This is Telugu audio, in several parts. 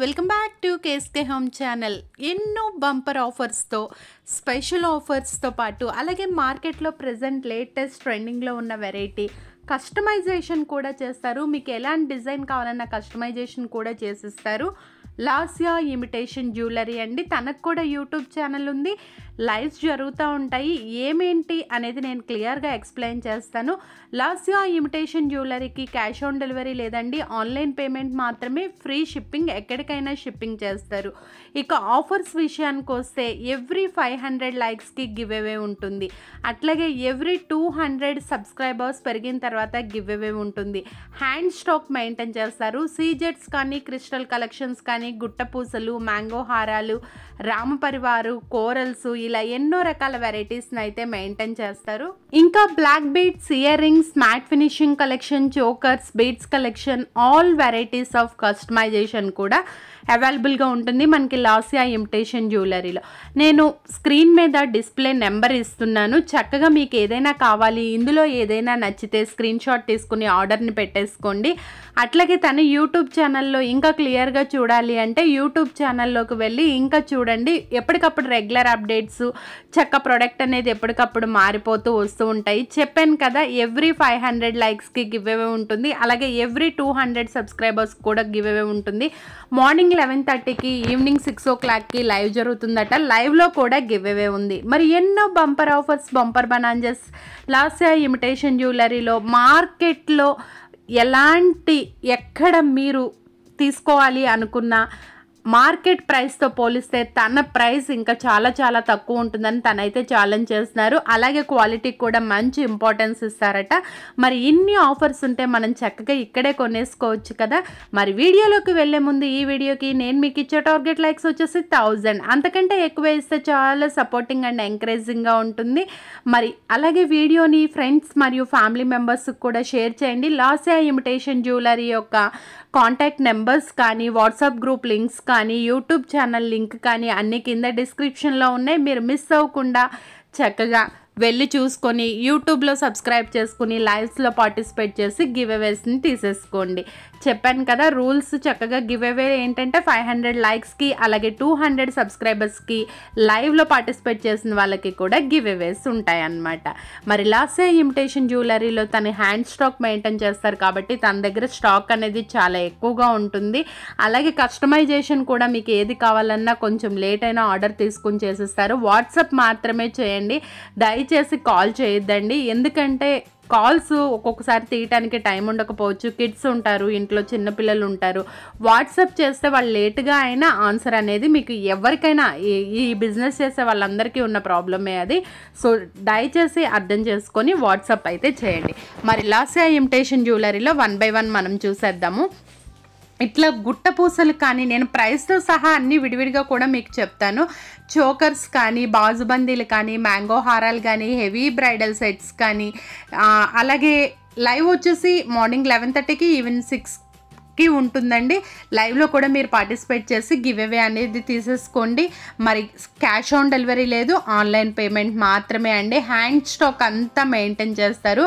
welcome back to KSK home channel ఎన్నో బంపర్ ఆఫర్స్తో స్పెషల్ ఆఫర్స్తో పాటు అలాగే మార్కెట్లో ప్రజెంట్ లేటెస్ట్ ట్రెండింగ్లో ఉన్న వెరైటీ కస్టమైజేషన్ కూడా చేస్తారు మీకు ఎలాంటి డిజైన్ కావాలన్నా కస్టమైజేషన్ కూడా చేసిస్తారు లాస్యా ఇమిటేషన్ జ్యువెలరీ అండి తనకు కూడా యూట్యూబ్ ఛానల్ ఉంది లైవ్స్ జరుగుతూ ఉంటాయి ఏమేంటి అనేది నేను క్లియర్గా ఎక్స్ప్లెయిన్ చేస్తాను లాస్యా ఇమిటేషన్ జ్యువెలరీకి క్యాష్ ఆన్ డెలివరీ లేదండి ఆన్లైన్ పేమెంట్ మాత్రమే ఫ్రీ షిప్పింగ్ ఎక్కడికైనా షిప్పింగ్ చేస్తారు ఇక ఆఫర్స్ విషయానికి వస్తే ఎవ్రీ ఫైవ్ హండ్రెడ్ లైక్స్కి గివ్ అవే ఉంటుంది అట్లాగే ఎవ్రీ టూ హండ్రెడ్ సబ్స్క్రైబర్స్ పెరిగిన తర్వాత గివ్ అవే ఉంటుంది హ్యాండ్ స్టాక్ మెయింటైన్ చేస్తారు సీజెట్స్ కానీ క్రిస్టల్ కలెక్షన్స్ కానీ గుట్టపూసలు మ్యాంగో హారాలు రామ పరివారు కోరల్స్ ఇలా ఇలా ఎన్నో రకాల వెరైటీస్ని అయితే మెయింటైన్ చేస్తారు ఇంకా black beads earrings matte finishing collection chokers beads collection all varieties of customization కూడా అవైలబుల్గా ఉంటుంది మనకి లాసియా ఇమిటేషన్ జ్యువెలరీలో నేను స్క్రీన్ మీద డిస్ప్లే నెంబర్ ఇస్తున్నాను చక్కగా మీకు ఏదైనా కావాలి ఇందులో ఏదైనా నచ్చితే స్క్రీన్ షాట్ తీసుకుని ఆర్డర్ని పెట్టేసుకోండి అట్లాగే తన యూట్యూబ్ ఛానల్లో ఇంకా క్లియర్గా చూడాలి అంటే యూట్యూబ్ ఛానల్లోకి వెళ్ళి ఇంకా చూడండి ఎప్పటికప్పుడు రెగ్యులర్ అప్డేట్స్ బెనిఫిట్స్ చక్క ప్రోడక్ట్ అనేది ఎప్పటికప్పుడు మారిపోతూ వస్తూ ఉంటాయి చెప్పాను కదా ఎవ్రీ ఫైవ్ హండ్రెడ్ లైక్స్కి గివ్ అవే ఉంటుంది అలాగే ఎవ్రీ టూ హండ్రెడ్ సబ్స్క్రైబర్స్ కూడా గివ్ అవే ఉంటుంది మార్నింగ్ లెవెన్ థర్టీకి ఈవినింగ్ సిక్స్ ఓ క్లాక్కి లైవ్ జరుగుతుందట లైవ్లో కూడా గివ్ అవే ఉంది మరి ఎన్నో bumper offers bumper bonanzas Lasya imitation జ్యువెలరీలో మార్కెట్లో ఎలాంటి ఎక్కడ మీరు తీసుకోవాలి అనుకున్న మార్కెట్ ప్రైస్తో పోలిస్తే తన ప్రైస్ ఇంకా చాలా చాలా తక్కువ ఉంటుందని తనైతే ఛాలెంజ్ చేస్తున్నారు అలాగే క్వాలిటీకి కూడా మంచి ఇంపార్టెన్స్ ఇస్తారట మరి ఇన్ని ఆఫర్స్ ఉంటే మనం చక్కగా ఇక్కడే కొనేసుకోవచ్చు కదా మరి వీడియోలోకి వెళ్ళే ముందు ఈ వీడియోకి నేను మీకు ఇచ్చే టార్గెట్ లైక్స్ వచ్చేసి థౌజండ్ అంతకంటే ఎక్కువ ఇస్తే చాలా సపోర్టింగ్ అండ్ ఎంకరేజింగ్గా ఉంటుంది మరి అలాగే వీడియోని ఫ్రెండ్స్ మరియు ఫ్యామిలీ మెంబర్స్కి కూడా షేర్ చేయండి లాసియా ఇమిటేషన్ జ్యువెలరీ యొక్క కాంటాక్ట్ నెంబర్స్ కానీ వాట్సాప్ గ్రూప్ లింక్స్ కానీ కానీ యూట్యూబ్ ఛానల్ లింక్ కానీ అన్ని కింద డిస్క్రిప్షన్లో ఉన్నాయి మీరు మిస్ అవ్వకుండా చక్కగా వెళ్ళి చూసుకొని యూట్యూబ్లో సబ్స్క్రైబ్ చేసుకుని లైవ్స్లో పార్టిసిపేట్ చేసి గివ్ అవేస్ని తీసేసుకోండి చెప్పాను కదా రూల్స్ చక్కగా గివ్ అవే ఏంటంటే ఫైవ్ హండ్రెడ్ లైక్స్కి అలాగే టూ హండ్రెడ్ సబ్స్క్రైబర్స్కి లైవ్లో పార్టిసిపేట్ చేసిన వాళ్ళకి కూడా గివ్ అవేస్ ఉంటాయన్నమాట మరి లాసే ఇమిటేషన్ జ్యువెలరీలో తన హ్యాండ్ స్టాక్ మెయింటైన్ చేస్తారు కాబట్టి తన దగ్గర స్టాక్ అనేది చాలా ఎక్కువగా ఉంటుంది అలాగే కస్టమైజేషన్ కూడా మీకు ఏది కావాలన్నా కొంచెం లేట్ అయినా ఆర్డర్ తీసుకుని చేసేస్తారు వాట్సాప్ మాత్రమే చేయండి దయ దయచేసి కాల్ చేయొద్దండి ఎందుకంటే కాల్స్ ఒక్కొక్కసారి తీయటానికి టైం ఉండకపోవచ్చు కిడ్స్ ఉంటారు ఇంట్లో చిన్నపిల్లలు ఉంటారు వాట్సాప్ చేస్తే వాళ్ళు లేట్గా అయినా ఆన్సర్ అనేది మీకు ఎవరికైనా ఈ బిజినెస్ చేసే వాళ్ళందరికీ ఉన్న ప్రాబ్లమే అది సో దయచేసి అర్థం చేసుకొని వాట్సాప్ అయితే చేయండి మరి లాస్యా ఇమిటేషన్ జ్యువెలరీలో వన్ బై వన్ మనం చూసేద్దాము ఇట్లా గుట్ట పూసలు కానీ నేను ప్రైస్తో సహా అన్నీ విడివిడిగా కూడా మీకు చెప్తాను చోకర్స్ కానీ బాజుబందీలు కానీ మ్యాంగో హారాలు కానీ హెవీ బ్రైడల్ సెట్స్ కానీ అలాగే లైవ్ వచ్చేసి మార్నింగ్ లెవెన్ థర్టీకి ఈవెన్ సిక్స్ కి ఉంటుందండి లైవ్లో కూడా మీరు పార్టిసిపేట్ చేసి గివ్ అవే అనేది తీసేసుకోండి మరి క్యాష్ ఆన్ డెలివరీ లేదు ఆన్లైన్ పేమెంట్ మాత్రమే అండి హ్యాండ్ స్టాక్ అంతా మెయింటైన్ చేస్తారు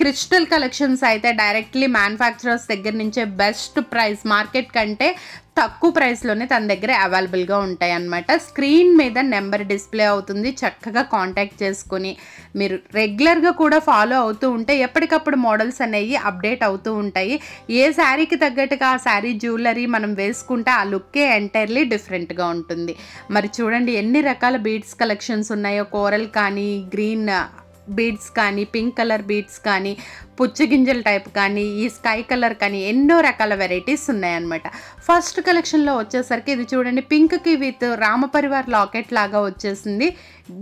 క్రిస్టల్ కలెక్షన్స్ అయితే డైరెక్ట్లీ మ్యానుఫ్యాక్చరర్స్ దగ్గర నుంచే బెస్ట్ ప్రైస్ మార్కెట్ కంటే తక్కువ ప్రైస్లోనే తన దగ్గర అవైలబుల్గా ఉంటాయి అన్నమాట స్క్రీన్ మీద నెంబర్ డిస్ప్లే అవుతుంది చక్కగా కాంటాక్ట్ చేసుకుని మీరు రెగ్యులర్గా కూడా ఫాలో అవుతూ ఉంటే ఎప్పటికప్పుడు మోడల్స్ అనేవి అప్డేట్ అవుతూ ఉంటాయి ఏ శారీకి తగ్గట్టుగా ఆ శారీ జ్యువెలరీ మనం వేసుకుంటే ఆ లుక్కే ఎంటైర్లీ డిఫరెంట్గా ఉంటుంది మరి చూడండి ఎన్ని రకాల బీడ్స్ కలెక్షన్స్ ఉన్నాయో కోరల్ కానీ గ్రీన్ बीड्स का पिंक कलर बीड्स का పుచ్చగింజల టైప్ కానీ ఈ స్కై కలర్ కానీ ఎన్నో రకాల వెరైటీస్ ఉన్నాయన్నమాట ఫస్ట్ కలెక్షన్లో వచ్చేసరికి ఇది చూడండి పింక్కి విత్ రామపరివార్ లాకెట్ లాగా వచ్చేసింది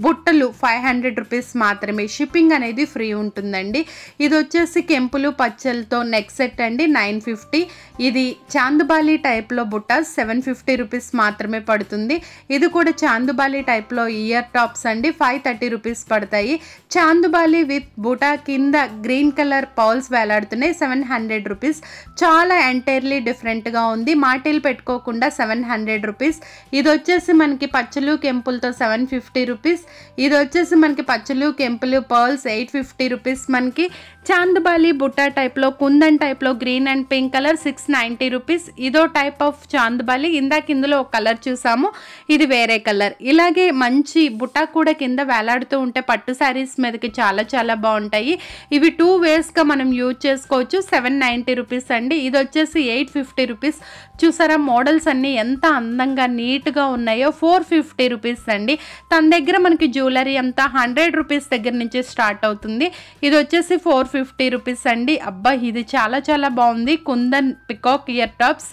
బుట్టలు ఫైవ్ హండ్రెడ్ రూపీస్ మాత్రమే షిప్పింగ్ అనేది ఫ్రీ ఉంటుందండి ఇది వచ్చేసి కెంపులు పచ్చలతో నెక్ సెట్ అండి నైన్ ఫిఫ్టీ ఇది చాందుబాలి టైప్లో బుట్ట సెవెన్ ఫిఫ్టీ రూపీస్ మాత్రమే పడుతుంది ఇది కూడా చాందుబాలి టైప్లో ఇయర్ టాప్స్ అండి ఫైవ్ థర్టీ రూపీస్ పడతాయి చాందుబాలి విత్ బుటా కింద గ్రీన్ కలర్ పౌల్స్ వేలాడుతున్నాయి సెవెన్ హండ్రెడ్ రూపీస్ చాలా ఎంటైర్లీ డిఫరెంట్గా ఉంది మాటీలు పెట్టుకోకుండా సెవెన్ హండ్రెడ్ రూపీస్ ఇది వచ్చేసి మనకి పచ్చలు కెంపులతో సెవెన్ ఫిఫ్టీ రూపీస్ ఇది వచ్చేసి మనకి పచ్చలు కెంపులు పర్ల్స్ ఎయిట్ ఫిఫ్టీ రూపీస్ మనకి చాందబాలి బుట్టా టైప్లో కుందన్ టైప్లో green and pink colour six ninety rupees ఇదో టైప్ ఆఫ్ చాందబాలి ఇందాక ఇందులో ఒక కలర్ చూసాము ఇది వేరే కలర్ ఇలాగే మంచి బుట్టా కూడా కింద వేలాడుతూ ఉంటే పట్టు శారీస్ మీదకి చాలా చాలా బాగుంటాయి ఇవి టూ వేర్స్ గా మనం యూజ్ చేసుకోవచ్చు సెవెన్ నైంటీ రూపీస్ అండి ఇది వచ్చేసి ఎయిట్ ఫిఫ్టీ రూపీస్ చూసారా మోడల్స్ అన్నీ ఎంత అందంగా నీట్గా ఉన్నాయో ఫోర్ ఫిఫ్టీ రూపీస్ అండి తన దగ్గర మనకి జ్యువెలరీ అంతా హండ్రెడ్ రూపీస్ దగ్గర నుంచి స్టార్ట్ అవుతుంది ఇది వచ్చేసి ఫోర్ ఫిఫ్టీ రూపీస్ అండి అబ్బా ఇది చాలా చాలా బాగుంది కుందన్ పికాక్ ఇయర్ టాప్స్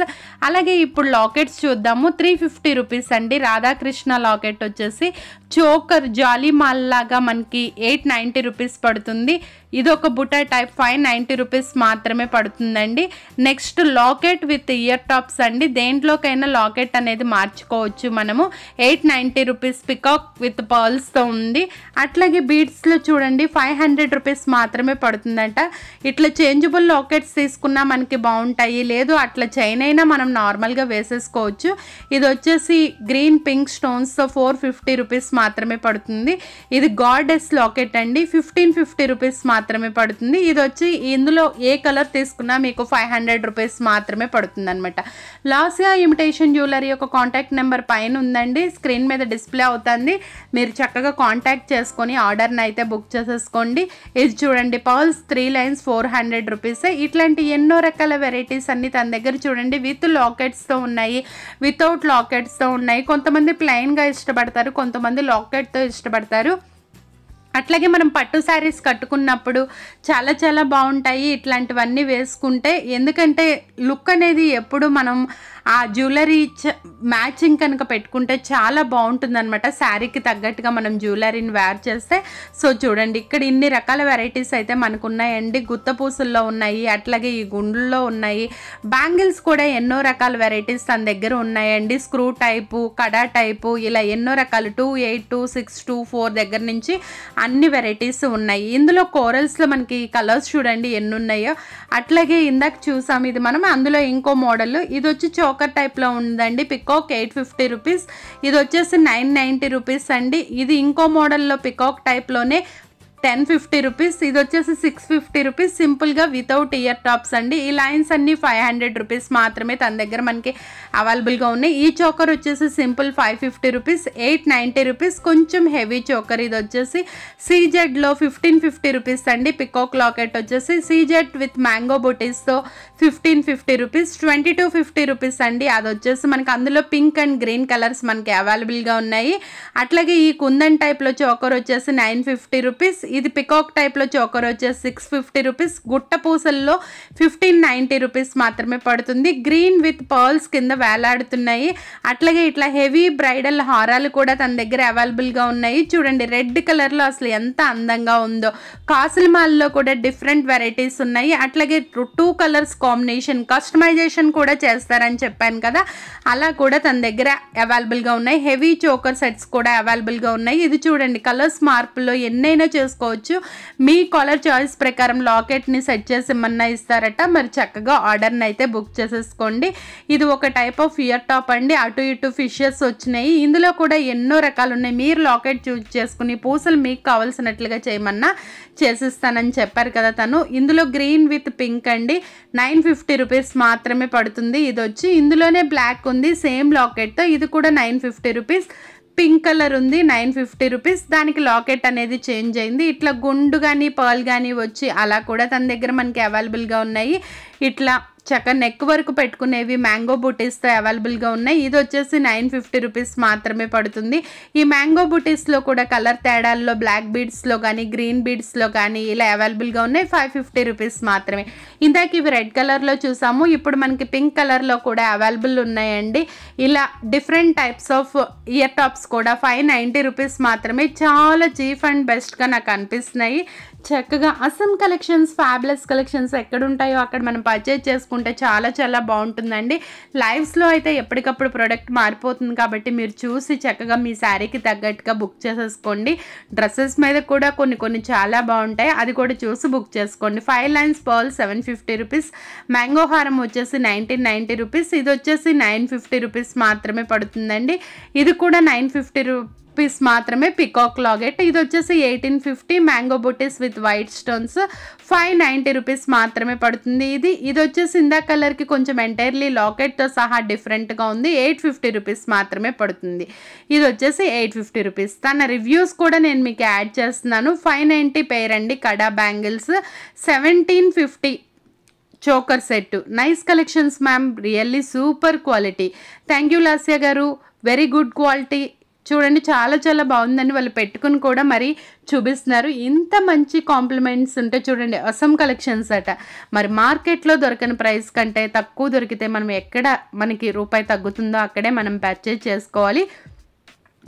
అలాగే ఇప్పుడు లాకెట్స్ చూద్దాము త్రీ ఫిఫ్టీ రూపీస్ అండి రాధాకృష్ణ లాకెట్ వచ్చేసి చోకర్ జాలీ మాల్ లాగా మనకి ఎయిట్ నైంటీ రూపీస్ పడుతుంది ఇది ఒక బుటా టైప్ ఫైవ్ నైంటీ రూపీస్ మాత్రమే పడుతుందండి next locket with ear tops అండి దేంట్లోకైనా లాకెట్ అనేది మార్చుకోవచ్చు మనము eight ninety rupees peacock with పర్ల్స్తో ఉంది అట్లాగే బీడ్స్లో చూడండి ఫైవ్ హండ్రెడ్ రూపీస్ మాత్రమే పడుతుందంట ఇట్లా చేంజబుల్ లాకెట్స్ తీసుకున్నా మనకి బాగుంటాయి లేదు అట్లా చైన్ అయినా మనం నార్మల్గా వేసేసుకోవచ్చు ఇది వచ్చేసి గ్రీన్ పింక్ స్టోన్స్తో ఫోర్ ఫిఫ్టీ రూపీస్ మాత్రమే పడుతుంది ఇది గాడెస్ లాకెట్ అండి ఫిఫ్టీన్ ఫిఫ్టీ రూపీస్ మాత్రమే పడుతుంది ఇది వచ్చి ఇందులో ఏ కలర్ తీసుకున్నా మీకు ఫైవ్ హండ్రెడ్ రూపీస్ మాత్రమే పడుతుంది అనమాట లాస్గా ఇమిటేషన్ జ్యువెలరీ యొక్క కాంటాక్ట్ నెంబర్ పైన ఉందండి స్క్రీన్ మీద డిస్ప్లే అవుతుంది మీరు చక్కగా కాంటాక్ట్ చేసుకొని ఆర్డర్ని అయితే బుక్ చేసేసుకోండి ఇది చూడండి pearls three lines four hundred rupees ఇట్లాంటి ఎన్నో రకాల వెరైటీస్ అన్ని తన దగ్గర చూడండి విత్ లాకెట్స్తో ఉన్నాయి వితౌట్ లాకెట్స్తో ఉన్నాయి కొంతమంది ప్లెయిన్గా ఇష్టపడతారు కొంతమంది లాకెట్తో ఇష్టపడతారు అట్లాగే మనం పట్టు శారీస్ కట్టుకున్నప్పుడు చాలా చాలా బాగుంటాయి ఇట్లాంటివన్నీ వేసుకుంటే ఎందుకంటే లుక్ అనేది ఎప్పుడు మనం ఆ జ్యువెలరీ మ్యాచింగ్ కనుక పెట్టుకుంటే చాలా బాగుంటుంది అనమాట శారీకి తగ్గట్టుగా మనం జ్యువెలరీని వేర్ చేస్తే సో చూడండి ఇక్కడ ఇన్ని రకాల వెరైటీస్ అయితే మనకు ఉన్నాయండి గుత్త ఉన్నాయి అట్లాగే ఈ గుండ్లలో ఉన్నాయి బ్యాంగిల్స్ కూడా ఎన్నో రకాల వెరైటీస్ తన దగ్గర ఉన్నాయండి స్క్రూ టైపు కడా టైపు ఇలా ఎన్నో రకాలు two eight two six two four దగ్గర నుంచి అన్ని వెరైటీస్ ఉన్నాయి ఇందులో కోరల్స్లో మనకి కలర్స్ చూడండి ఎన్ని ఉన్నాయో అట్లాగే ఇందాక చూసాం ఇది మనం అందులో ఇంకో మోడల్ ఇది వచ్చి చోకర్ టైప్లో ఉందండి పికాక్ ఎయిట్ ఫిఫ్టీ రూపీస్ ఇది వచ్చేసి నైన్ నైంటీ రూపీస్ అండి ఇది ఇంకో మోడల్లో పికాక్ టైప్లోనే టెన్ ఫిఫ్టీ రూపీస్ ఇది వచ్చేసి సిక్స్ ఫిఫ్టీ రూపీస్ సింపుల్గా వితౌట్ ఇయర్ టాప్స్ అండి ఈ లైన్స్ అన్ని ఫైవ్ హండ్రెడ్ రూపీస్ మాత్రమే తన దగ్గర మనకి అవైలబుల్గా ఉన్నాయి ఈ చోకర్ వచ్చేసి simple five fifty rupees eight ninety rupees కొంచెం హెవీ చోకర్ ఇది వచ్చేసి సీజెడ్లో ఫిఫ్టీన్ ఫిఫ్టీ రూపీస్ అండి పికో క్లాకెట్ వచ్చేసి సీజెడ్ విత్ మ్యాంగో బొటీస్తో fifteen fifty rupees twenty two fifty rupees అండి అది వచ్చేసి మనకి అందులో పింక్ అండ్ గ్రీన్ కలర్స్ మనకి అవైలబుల్గా ఉన్నాయి అట్లాగే ఈ కుందన్ టైప్లో చోకర్ వచ్చేసి నైన్ ఫిఫ్టీ రూపీస్ ఇది పికాక్ టైప్లో చోకర్ వచ్చేసి సిక్స్ ఫిఫ్టీ రూపీస్ గుట్ట పూసల్లో ఫిఫ్టీన్ నైంటీ రూపీస్ మాత్రమే పడుతుంది గ్రీన్ విత్ పర్ల్స్ కింద వేలాడుతున్నాయి అట్లాగే ఇట్లా హెవీ బ్రైడల్ హారాలు కూడా తన దగ్గర అవైలబుల్గా ఉన్నాయి చూడండి రెడ్ కలర్లో అసలు ఎంత అందంగా ఉందో కాసుల మాల్లో కూడా డిఫరెంట్ వెరైటీస్ ఉన్నాయి అట్లాగే టూ కలర్స్ కాంబినేషన్ కస్టమైజేషన్ కూడా చేస్తారని చెప్పాను కదా అలా కూడా తన దగ్గర అవైలబుల్గా ఉన్నాయి హెవీ చోకర్ సెట్స్ కూడా అవైలబుల్గా ఉన్నాయి ఇది చూడండి కలర్స్ మార్పుల్లో ఎన్నైనా చేసుకో చేసుకోవచ్చు మీ కాలర్ చాయిస్ ప్రకారం లాకెట్ని సెట్ చేసి ఏమన్నా ఇస్తారట మరి చక్కగా ఆర్డర్ని అయితే బుక్ చేసేసుకోండి ఇది ఒక టైప్ ఆఫ్ ఇయర్ టాప్ అండి అటు ఇటు ఫిషెస్ వచ్చినాయి ఇందులో కూడా ఎన్నో రకాలు ఉన్నాయి మీరు లాకెట్ చూజ్ చేసుకుని పూసలు మీకు కావాల్సినట్లుగా చేయమన్నా చేసిస్తానని చెప్పారు కదా తను ఇందులో గ్రీన్ విత్ పింక్ అండి నైన్ ఫిఫ్టీ రూపీస్ మాత్రమే పడుతుంది ఇది వచ్చి ఇందులోనే బ్లాక్ ఉంది సేమ్ లాకెట్తో ఇది కూడా nine fifty rupees pink colour ఉంది నైన్ ఫిఫ్టీ రూపీస్ దానికి లాకెట్ అనేది చేంజ్ అయింది ఇట్లా గుండు కానీ పర్ల్ కానీ వచ్చి అలా కూడా తన దగ్గర మనకి అవైలబుల్గా ఉన్నాయి ఇట్లా చక్క నెక్ వరకు పెట్టుకునేవి మ్యాంగో బుటీస్తో అవైలబుల్గా ఉన్నాయి ఇది వచ్చేసి నైన్ ఫిఫ్టీ రూపీస్ మాత్రమే పడుతుంది ఈ మ్యాంగో బుటీస్లో కూడా కలర్ తేడాల్లో బ్లాక్ బీడ్స్లో కానీ గ్రీన్ బీడ్స్లో కానీ ఇలా అవైలబుల్గా ఉన్నాయి ఫైవ్ ఫిఫ్టీ రూపీస్ మాత్రమే ఇందాక ఇవి రెడ్ కలర్లో చూసాము ఇప్పుడు మనకి పింక్ కలర్లో కూడా అవైలబుల్ ఉన్నాయండి ఇలా different types of ear tops కూడా ఫైవ్ నైంటీ రూపీస్ మాత్రమే చాలా చీఫ్ అండ్ బెస్ట్గా నాకు అనిపిస్తున్నాయి చక్కగా అసమ్ కలెక్షన్స్ ఫ్యాబ్లెస్ కలెక్షన్స్ ఎక్కడుంటాయో అక్కడ మనం పర్చేజ్ చేసుకుంటాం చేసుకుంటే చాలా చాలా బాగుంటుందండి లైవ్స్లో అయితే ఎప్పటికప్పుడు ప్రోడక్ట్ మారిపోతుంది కాబట్టి మీరు చూసి చక్కగా మీ శారీకి తగ్గట్టుగా బుక్ చేసేసుకోండి డ్రెస్సెస్ మీద కూడా కొన్ని కొన్ని చాలా బాగుంటాయి అది కూడా చూసి బుక్ చేసుకోండి five lines pearl seven fifty rupees mango హారం వచ్చేసి నైన్టీన్ నైంటీ రూపీస్ ఇది వచ్చేసి నైన్ ఫిఫ్టీ రూపీస్ మాత్రమే పడుతుందండి ఇది కూడా నైన్ ఫిఫ్టీ రూ పీస్ మాత్రమే పికాక్ లాగెట్ ఇది వచ్చేసి ఎయిటీన్ ఫిఫ్టీ మ్యాంగో బుటీస్ with white stones five ninety rupees మాత్రమే పడుతుంది ఇది ఇది వచ్చేసి ఇందా కలర్కి కొంచెం ఎంటైర్లీ లాకెట్తో సహా డిఫరెంట్గా ఉంది ఎయిట్ ఫిఫ్టీ రూపీస్ మాత్రమే పడుతుంది ఇది వచ్చేసి ఎయిట్ ఫిఫ్టీ రూపీస్ తన రివ్యూస్ కూడా నేను మీకు యాడ్ చేస్తున్నాను ఫైవ్ నైంటీ పేర్ అండి కడా bangles seventeen fifty choker set nice collections ma'am really super quality thank you Lasya గారు వెరీ గుడ్ క్వాలిటీ చూడండి చాలా చాలా బాగుందని వాళ్ళు పెట్టుకుని కూడా మరి చూపిస్తున్నారు ఇంత మంచి కాంప్లిమెంట్స్ ఉంటే చూడండి అసమ్ కలెక్షన్స్ అట మరి మార్కెట్లో దొరకని ప్రైస్ కంటే తక్కువ దొరికితే మనం ఎక్కడ మనకి రూపాయి తగ్గుతుందో అక్కడే మనం పర్చేజ్ చేసుకోవాలి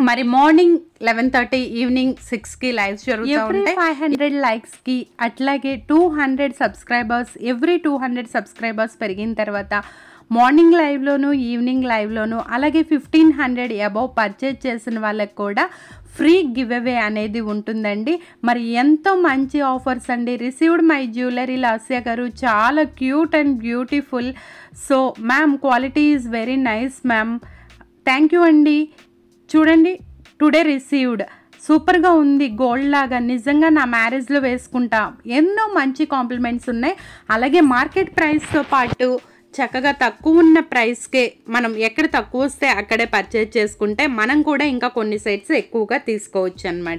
మరి మార్నింగ్ లెవెన్ థర్టీ ఈవినింగ్ సిక్స్కి లైవ్స్ జరుగుతాయి ఫైవ్ హండ్రెడ్ లైక్స్కి అట్లాగే two hundred subscribers every two hundred subscribers పెరిగిన తర్వాత మార్నింగ్ లైవ్లోను ఈవినింగ్ లైవ్లోను అలాగే ఫిఫ్టీన్ హండ్రెడ్ అబౌవ్ పర్చేజ్ చేసిన వాళ్ళకి కూడా ఫ్రీ గివ్ అవే అనేది ఉంటుందండి మరి ఎంతో మంచి ఆఫర్స్ అండి రిసీవ్డ్ మై జ్యువెలరీ లాస్య గారు చాలా cute and beautiful so ma'am quality is very nice ma'am thank you అండి చూడండి టుడే రిసీవ్డ్ సూపర్గా ఉంది గోల్డ్ లాగా నిజంగా నా మ్యారేజ్లో వేసుకుంటా ఎన్నో మంచి కాంప్లిమెంట్స్ ఉన్నాయి అలాగే మార్కెట్ ప్రైస్తో పాటు చక్కగా తక్కువ ఉన్న ప్రైస్కే మనం ఎక్కడ తక్కువ వస్తే అక్కడే పర్చేజ్ చేసుకుంటే మనం కూడా ఇంకా కొన్ని సైట్స్ ఎక్కువగా తీసుకోవచ్చు అనమాట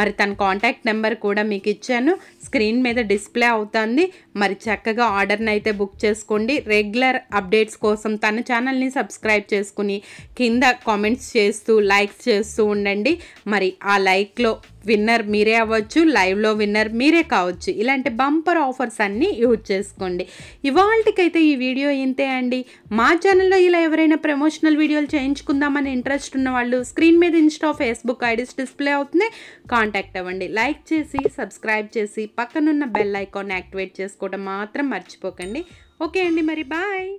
మరి తన కాంటాక్ట్ నెంబర్ కూడా మీకు ఇచ్చాను స్క్రీన్ మీద డిస్ప్లే అవుతుంది మరి చక్కగా ఆర్డర్ని అయితే బుక్ చేసుకోండి రెగ్యులర్ అప్డేట్స్ కోసం తన ఛానల్ని సబ్స్క్రైబ్ చేసుకుని కింద కామెంట్స్ చేస్తూ లైక్స్ చేస్తూ ఉండండి మరి ఆ లైక్లో విన్నర్ మీరే అవ్వచ్చు లైవ్లో విన్నర్ మీరే కావచ్చు ఇలాంటి బంపర్ ఆఫర్స్ అన్నీ యూజ్ చేసుకోండి ఇవాళకైతే ఈ వీడియో ఇంతే అండి మా ఛానల్లో ఇలా ఎవరైనా ప్రమోషనల్ వీడియోలు చేయించుకుందామని ఇంట్రెస్ట్ ఉన్న వాళ్ళు స్క్రీన్ మీద ఇన్స్టా ఫేస్బుక్ ఐడీస్ డిస్ప్లే అవుతుంది కాంటాక్ట్ అవ్వండి లైక్ చేసి సబ్స్క్రైబ్ చేసి పక్కనున్న బెల్ ఐకాన్ యాక్టివేట్ చేసుకోవడం మాత్రం మర్చిపోకండి ఓకే అండి మరి బాయ్